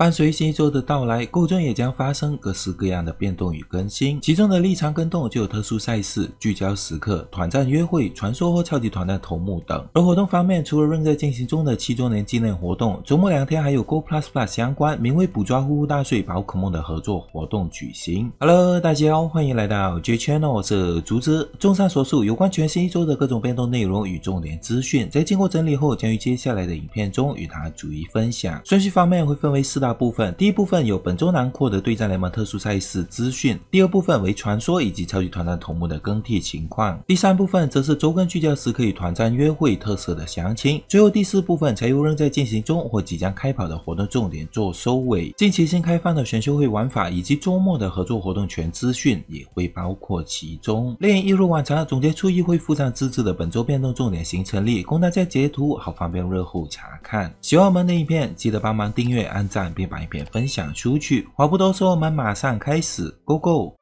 伴随新一周的到来，构筑也将发生各式各样的变动与更新。其中的立场更动就有特殊赛事聚焦时刻、团战约会、传说或超级团的头目等。而活动方面，除了仍在进行中的七周年纪念活动，周末两天还有 Go Plus Plus 相关名为“捕抓呼呼大睡宝可梦”的合作活动举行。Hello，大家好，欢迎来到 J Channel，我是竹子。综上所述，有关全新一周的各种变动内容与重点资讯，在经过整理后，将于接下来的影片中与大家逐一分享。顺序方面会分为四大。部分第一部分有本周囊获得对战联盟特殊赛事资讯，第二部分为传说以及超级团战头目的更替情况，第三部分则是周更聚焦时可以团战约会特色的详情，最后第四部分才由仍在进行中或即将开跑的活动重点做收尾。近期新开放的选秀会玩法以及周末的合作活动全资讯也会包括其中。另一如往常总结出议会附上资质的本周变动重点行程历，供大家截图好方便日后查看。喜欢我们的影片，记得帮忙订阅、按赞。把片分享出去。话不多说，我们马上开始，Go Go。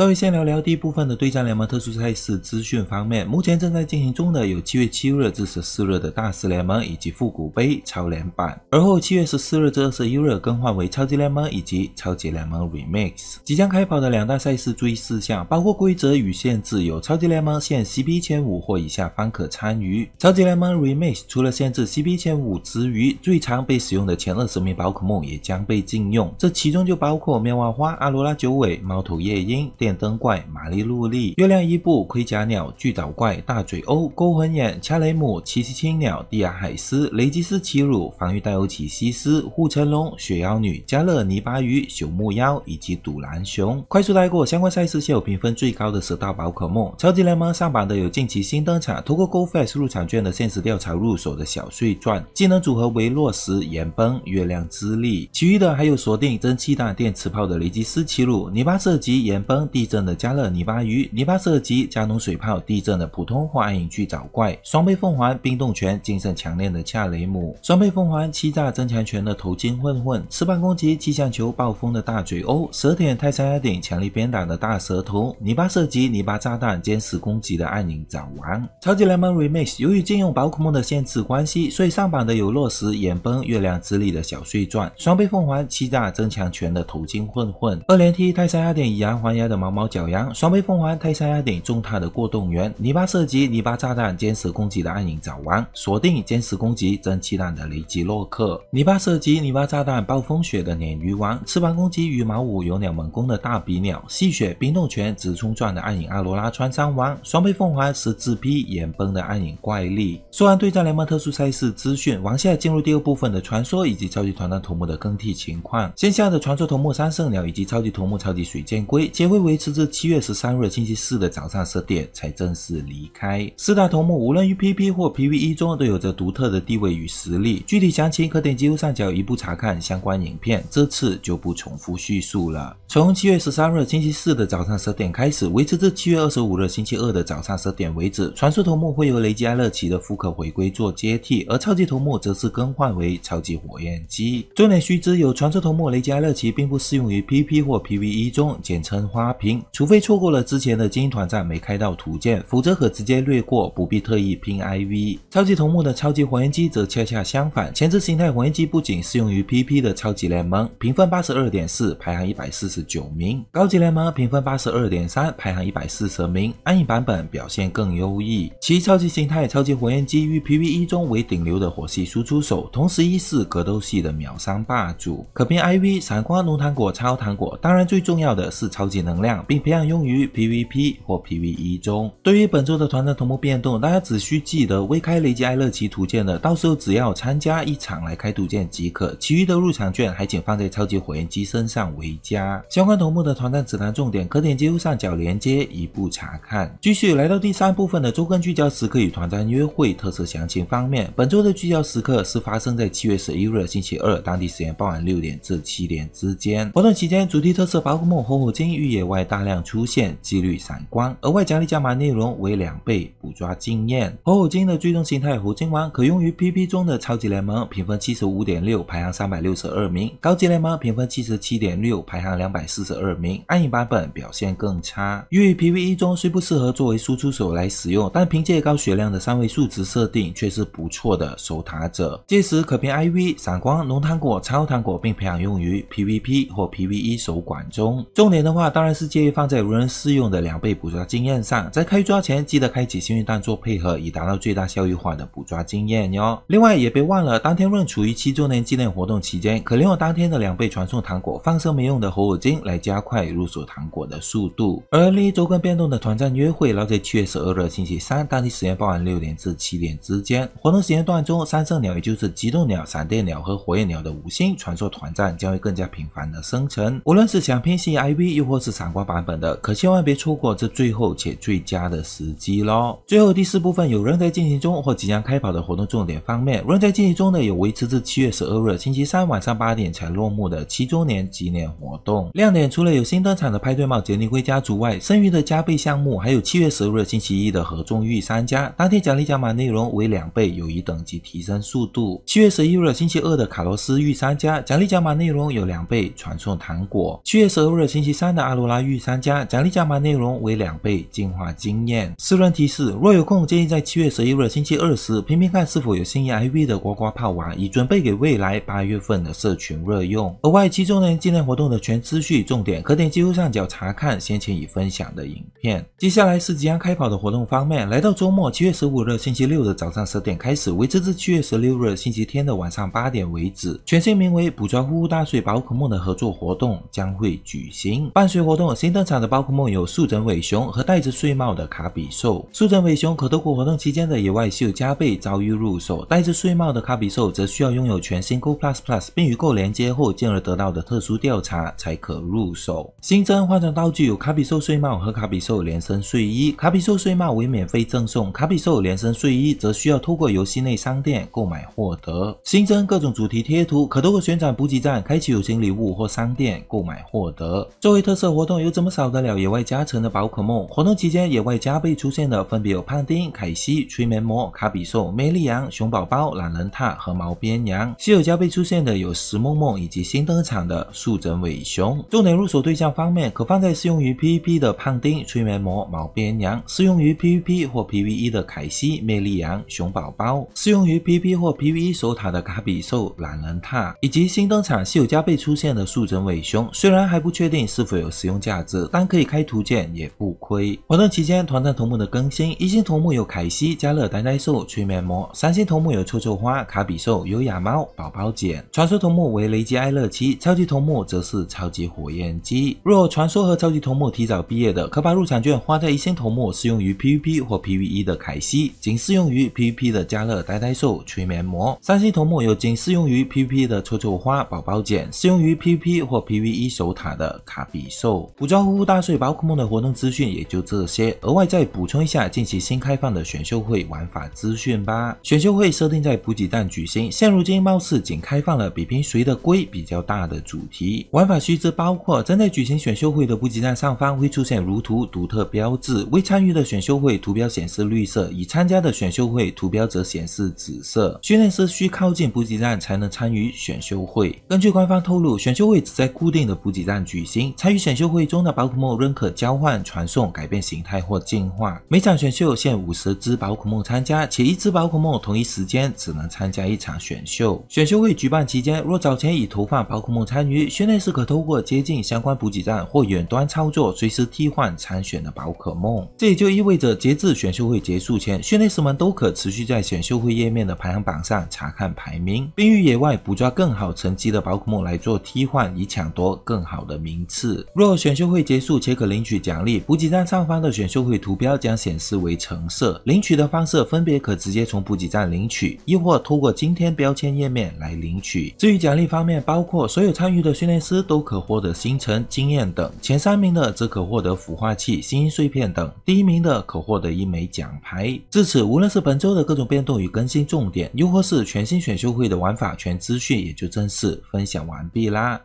稍微先聊聊第一部分的对战联盟特殊赛事资讯方面，目前正在进行中的有七月七日至十四日的大师联盟以及复古杯超联版，而后七月十四日至二十一日更换为超级联盟以及超级联盟 remix。即将开跑的两大赛事注意事项包括规则与限制，有超级联盟限 CP 一千五或以下方可参与，超级联盟 remix 除了限制 CP 一千五之余，最常被使用的前二十名宝可梦也将被禁用，这其中就包括妙望花、阿罗拉九尾、猫头夜鹰、电。灯怪、玛丽露利、月亮伊布、盔甲鸟、巨岛怪、大嘴鸥、勾魂眼、恰雷姆、奇奇青鸟、蒂亚海狮、雷吉斯奇鲁、防御带欧奇西斯、护城龙、雪妖女、加勒尼巴鱼、朽木妖以及赌蓝熊。快速带过相关赛事，现有评分最高的十大宝可梦。超级联盟上榜的有近期新登场、通过 Go Fast 入场券的限时调查入手的小碎钻，技能组合为落石、岩崩、月亮之力。其余的还有锁定蒸汽弹、电磁炮的雷吉斯奇鲁、泥巴射击、岩崩。地震的加勒尼巴鱼，泥巴射击，加农水炮，地震的普通暗影巨沼怪，双倍凤凰冰冻拳，精神强烈的恰雷姆，双倍凤凰欺诈增强拳的头巾混混，翅膀攻击气象球暴风的大嘴鸥，舌舔泰山压顶强力鞭打的大蛇头，泥巴射击泥巴炸弹，坚实攻击的暗影沼王，超级联盟 remix，由于借用宝可梦的限制关系，所以上榜的有落石岩崩月亮之力的小碎钻，双倍凤凰欺诈增强拳的头巾混混，二连踢泰山压顶以牙还牙的。毛毛角羊，双倍凤凰，泰山压顶，重踏的过洞员、泥巴射击，泥巴炸弹，坚实攻击的暗影爪王，锁定坚实攻击，蒸汽弹的雷吉洛克，泥巴射击，泥巴炸弹，暴风雪的鲶鱼王，翅膀攻击，羽毛舞，有鸟猛攻的大鼻鸟，吸血冰冻拳，直冲撞的暗影阿罗拉穿山王，双倍凤凰十字劈眼崩的暗影怪力。说完对战联盟特殊赛事资讯，往下进入第二部分的传说以及超级团团头目的更替情况。线下的传说头目三圣鸟以及超级头目超级水箭龟将会为。维持至七月十三日星期四的早上十点才正式离开。四大头目无论于 P P 或 P V E 中都有着独特的地位与实力。具体详情可点击右上角一步查看相关影片，这次就不重复叙述了。从七月十三日星期四的早上十点开始，维持至七月二十五日星期二的早上十点为止。传说头目会由雷埃勒奇的复刻回归做接替，而超级头目则是更换为超级火焰鸡。重点须知：有传说头目雷埃勒奇并不适用于 P P 或 P V E 中，简称花。拼，除非错过了之前的精英团战没开到图鉴，否则可直接略过，不必特意拼 I V。超级头目的超级火焰鸡则恰恰相反，前置形态火焰鸡不仅适用于 P P 的超级联盟，评分八十二点四，排行一百四十九名；高级联盟评分八十二点三，排行一百四十名。暗影版本表现更优异，其超级形态超级火焰鸡与 P v 一中为顶流的火系输出手，同时亦是格斗系的秒伤霸主，可拼 I V 闪光龙糖果、超糖果。当然，最重要的是超级能量。并培养用于 PVP 或 PVE 中。对于本周的团战同步变动，大家只需记得未开雷吉艾乐奇图鉴的，到时候只要参加一场来开图鉴即可。其余的入场券还请放在超级火焰机身上为佳。相关同步的团战指南重点，可点击右上角连接一步查看。继续来到第三部分的周更聚焦时刻与团战约会特色详情方面，本周的聚焦时刻是发生在七月十一日星期二，当地时间傍晚六点至七点之间。活动期间主题特色包括梦火火箭与野外。大量出现几率闪光，额外奖励加满内容为两倍捕抓经验。火舞金的最终形态火舞金王可用于 p p 中的超级联盟，评分七十五点六，排行三百六十二名；高级联盟评分七十七点六，排行两百四十二名。暗影版本表现更差。于 PvE 中虽不适合作为输出手来使用，但凭借高血量的三位数值设定却是不错的守塔者。届时可凭 IV 闪光浓糖果、超糖果并培养用于 PVP 或 PvE 守管中。重点的话当然是。建议放在无人试用的两倍捕抓经验上，在开抓前记得开启幸运蛋做配合，以达到最大效益化的捕抓经验哟。另外，也别忘了当天若处于七周年纪念活动期间，可利用当天的两倍传送糖果，放生没用的火舞精来加快入手糖果的速度。而另一周更变动的团战约会，后在七月十二日星期三，当地时间傍晚六点至七点之间。活动时间段中，三色鸟，也就是机动鸟、闪电鸟和火焰鸟的五星传说团战将会更加频繁的生成。无论是想拼 c IV，又或是闪光。版本的可千万别错过这最后且最佳的时机喽！最后第四部分，有人在进行中或即将开跑的活动重点方面，有人在进行中的有维持至七月十二日星期三晚上八点才落幕的七周年纪念活动亮点，除了有新登场的派对帽杰尼龟家族外，剩余的加倍项目还有七月十二日星期一的合众玉三家，当天奖励奖码内容为两倍友谊等级提升速度；七月十一日星期二的卡罗斯玉三家，奖励奖码内容有两倍传送糖果；七月十二日星期三的阿罗拉玉。欲参加奖励加码内容为两倍进化经验。私人提示：若有空，建议在七月十一日星期二时，频频看是否有心仪 i v 的呱呱泡娃，以准备给未来八月份的社群热用。额外，其中的纪念活动的全资讯重点，可点击右上角查看先前已分享的影片。接下来是即将开跑的活动方面，来到周末七月十五日星期六的早上十点开始，维持至七月十六日星期天的晚上八点为止，全新名为“捕抓呼呼大睡宝可梦”的合作活动将会举行，伴随活动。新登场的宝可梦有树针尾熊和戴着睡帽的卡比兽。树针尾熊可透过活动期间的野外秀加倍遭遇入手。戴着睡帽的卡比兽则需要拥有全新 Go Plus Plus，并与 Go 连接后，进而得到的特殊调查才可入手。新增换装道具有卡比兽睡帽和卡比兽连身睡衣。卡比兽睡帽为免费赠送，卡比兽连身睡衣则需要透过游戏内商店购买获得。新增各种主题贴图可通过旋转补给站、开启友情礼物或商店购买获得。作为特色活动。又怎么少得了野外加成的宝可梦？活动期间野外加倍出现的分别有胖丁、凯西、催眠魔、卡比兽、魅力羊、熊宝宝、懒人榻和毛边羊。稀有加倍出现的有石梦梦以及新登场的树枕尾熊。重点入手对象方面，可放在适用于 PVP 的胖丁、催眠魔、毛边羊；适用于 PVP 或 PVE 的凯西、魅力羊、熊宝宝；适用于 PVP 或 PVE 守塔的卡比兽、懒人榻以及新登场稀有加倍出现的树枕尾熊。虽然还不确定是否有使用价。但可以开图鉴也不亏。活动期间，团战头目的更新：一星头目有凯西、加勒、呆呆兽、催眠魔；三星头目有臭臭花、卡比兽、优雅猫、宝宝简；传说头目为雷吉艾勒七，超级头目则是超级火焰鸡。若传说和超级头目提早毕业的，可把入场券花在一星头目，适用于 PVP 或 PVE 的凯西，仅适用于 PVP 的加勒、呆呆兽、催眠魔；三星头目有仅适用于 PVP 的臭臭花、宝宝简，适用于 PVP 或 PVE 守塔的卡比兽。呼呼大睡，宝可梦的活动资讯也就这些。额外再补充一下近期新开放的选秀会玩法资讯吧。选秀会设定在补给站举行，现如今貌似仅开放了比拼谁的龟比较大的主题。玩法须知包括：正在举行选秀会的补给站上方会出现如图独特标志，未参与的选秀会图标显示绿色，已参加的选秀会图标则显示紫色。训练师需靠近补给站才能参与选秀会。根据官方透露，选秀会只在固定的补给站举行，参与选秀会。中的宝可梦仍可交换、传送、改变形态或进化。每场选秀限五十只宝可梦参加，且一只宝可梦同一时间只能参加一场选秀。选秀会举办期间，若早前已投放宝可梦参与，训练室可透过接近相关补给站或远端操作，随时替换参选的宝可梦。这也就意味着，截至选秀会结束前，训练师们都可持续在选秀会页面的排行榜上查看排名，并于野外捕抓更好成绩的宝可梦来做替换，以抢夺更好的名次。若选选秀会结束且可领取奖励，补给站上方的选秀会图标将显示为橙色。领取的方式分别可直接从补给站领取，亦或通过今天标签页面来领取。至于奖励方面，包括所有参与的训练师都可获得星辰、经验等，前三名的则可获得孵化器、星碎片等，第一名的可获得一枚奖牌。至此，无论是本周的各种变动与更新重点，又或是全新选秀会的玩法全资讯，也就正式分享完毕啦。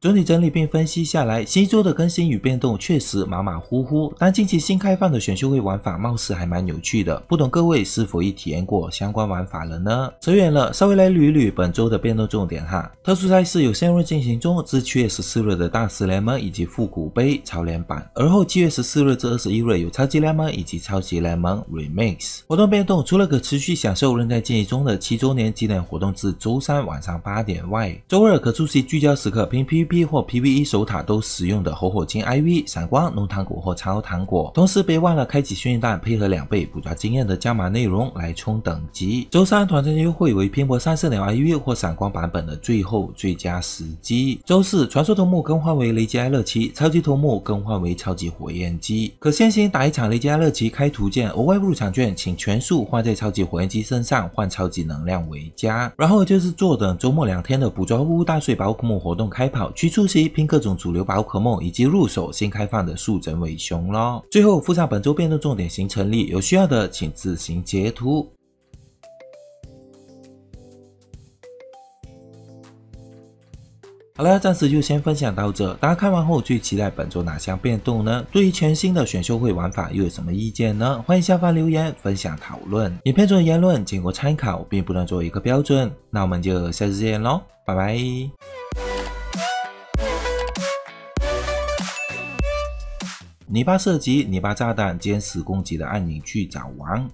总体整理并分析下来，新周的更新与变动确实马马虎虎。但近期新开放的选秀会玩法貌似还蛮有趣的，不懂各位是否已体验过相关玩法了呢？扯远了，稍微来捋一捋本周的变动重点哈。特殊赛事有：现日进行中至七月十四日的大师联盟以及复古杯超联版；而后七月十四日至二十一日有超级联盟以及超级联盟 remix 活动变动。除了可持续享受仍在进行中的七周年纪念活动至周三晚上八点外，周日可出席聚焦时刻评 P。P 或 PV e 手塔都使用的火火晶 IV 闪光浓糖果或超糖果，同时别忘了开启训练弹，配合两倍捕抓经验的加码内容来冲等级。周三团战优惠为偏搏三色鸟 IV 或闪光版本的最后最佳时机。周四传说头目更换为雷吉艾勒奇，超级头目更换为超级火焰鸡，可先行打一场雷吉艾勒奇开图鉴，额外入场券请全数换在超级火焰鸡身上换超级能量为加，然后就是坐等周末两天的捕捉乌乌大睡宝可梦活动开跑。徐出席拼各种主流宝可梦，以及入手新开放的树枕尾熊咯。最后附上本周变动重点行程历，有需要的请自行截图。好了，暂时就先分享到这。大家看完后，最期待本周哪项变动呢？对于全新的选秀会玩法，又有什么意见呢？欢迎下方留言分享讨论。影片中的言论仅供参考，并不能做一个标准。那我们就下次见喽，拜拜。你怕涉及“你巴炸弹”监视攻击的按钮去找王。